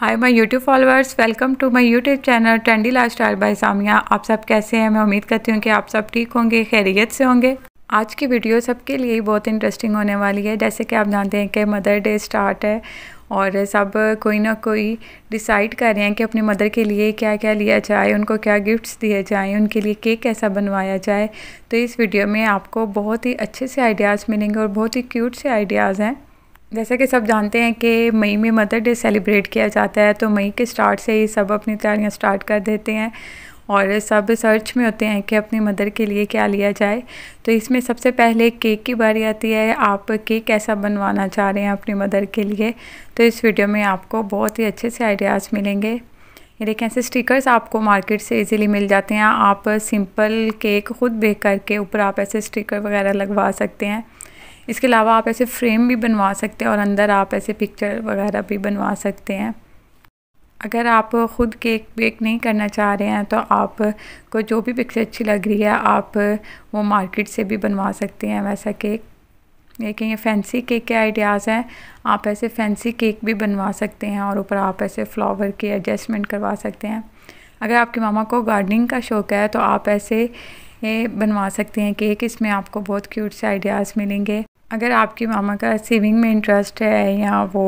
hi my YouTube followers welcome to my YouTube channel trendy life style by Samia आप सब कैसे हैं मैं उम्मीद करती हूँ कि आप सब ठीक होंगे खैरियत से होंगे आज की वीडियो सबके लिए ही बहुत इंटरेस्टिंग होने वाली है जैसे कि आप जानते हैं कि मदर डे स्टार्ट है और सब कोई ना कोई डिसाइड कर रहे हैं कि अपने मदर के लिए क्या क्या लिया जाए उनको क्या गिफ्ट्स दिए जाएँ उनके लिए केक कैसा बनवाया जाए तो इस वीडियो में आपको बहुत ही अच्छे से आइडियाज़ मिलेंगे और बहुत ही क्यूट से आइडियाज़ हैं जैसे कि सब जानते हैं कि मई में मदर डे सेलिब्रेट किया जाता है तो मई के स्टार्ट से ही सब अपनी तैयारियां स्टार्ट कर देते हैं और सब सर्च में होते हैं कि अपनी मदर के लिए क्या लिया जाए तो इसमें सबसे पहले केक की बारी आती है आप केक कैसा बनवाना चाह रहे हैं अपनी मदर के लिए तो इस वीडियो में आपको बहुत ही अच्छे से आइडियाज़ मिलेंगे ये देखें ऐसे स्टिकर्स आपको मार्केट से इजीली मिल जाते हैं आप सिंपल केक खुद बेक करके ऊपर आप ऐसे स्टिकर वगैरह लगवा सकते हैं इसके अलावा आप ऐसे फ्रेम भी बनवा सकते हैं और अंदर आप ऐसे पिक्चर वगैरह भी बनवा सकते हैं अगर आप ख़ुद केक बेक नहीं करना चाह रहे हैं तो आप को जो भी पिक्चर अच्छी लग रही है आप वो मार्केट से भी बनवा सकते हैं वैसा केक लेकिन ये फैंसी केक के आइडियाज़ हैं आप ऐसे फैंसी केक भी बनवा सकते हैं और ऊपर आप ऐसे फ्लावर की एडजस्टमेंट करवा सकते हैं अगर आपके मामा को गार्डनिंग का शौक़ है तो आप ऐसे बनवा सकते हैं केक इसमें आपको बहुत क्यूट से आइडियाज़ मिलेंगे अगर आपके मामा का सेविंग में इंटरेस्ट है या वो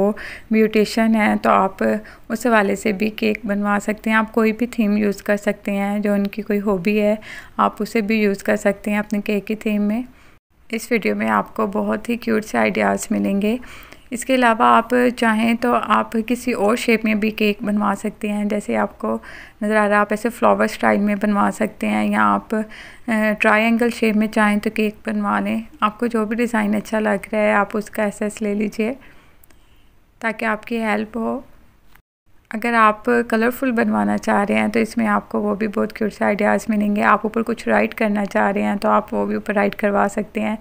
ब्यूटिशन है तो आप उस हवाले से भी केक बनवा सकते हैं आप कोई भी थीम यूज़ कर सकते हैं जो उनकी कोई हॉबी है आप उसे भी यूज़ कर सकते हैं अपने केक की थीम में इस वीडियो में आपको बहुत ही क्यूट से आइडियाज़ मिलेंगे इसके अलावा आप चाहें तो आप किसी और शेप में भी केक बनवा सकते हैं जैसे आपको नज़र आ रहा है आप ऐसे फ्लावर स्टाइल में बनवा सकते हैं या आप ट्रायंगल शेप में चाहें तो केक बनवा लें आपको जो भी डिज़ाइन अच्छा लग रहा है आप उसका एसेस ले लीजिए ताकि आपकी हेल्प हो अगर आप कलरफुल बनवाना चाह रहे हैं तो इसमें आपको वो भी बहुत क्यूट से आइडियाज़ मिलेंगे आप ऊपर कुछ राइट करना चाह रहे हैं तो आप वो भी ऊपर राइट करवा सकते हैं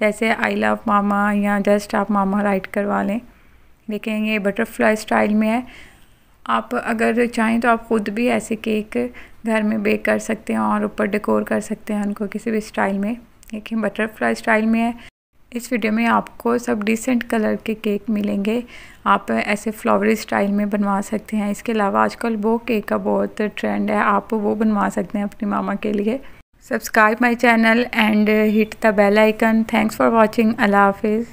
जैसे आई लव मामा या जस्ट आप मामा राइट करवा लें देखें ये बटरफ्लाई स्टाइल में है आप अगर चाहें तो आप ख़ुद भी ऐसे केक घर में बेक कर सकते हैं और ऊपर डेकोर कर सकते हैं उनको किसी भी स्टाइल में लेकिन बटरफ्लाई स्टाइल में है इस वीडियो में आपको सब डिसेंट कलर के केक मिलेंगे आप ऐसे फ्लावरी स्टाइल में बनवा सकते हैं इसके अलावा आजकल वो केक का बहुत ट्रेंड है आप वो बनवा सकते हैं अपनी मामा के लिए subscribe my channel and hit the bell icon thanks for watching अल्लाह हाफिज़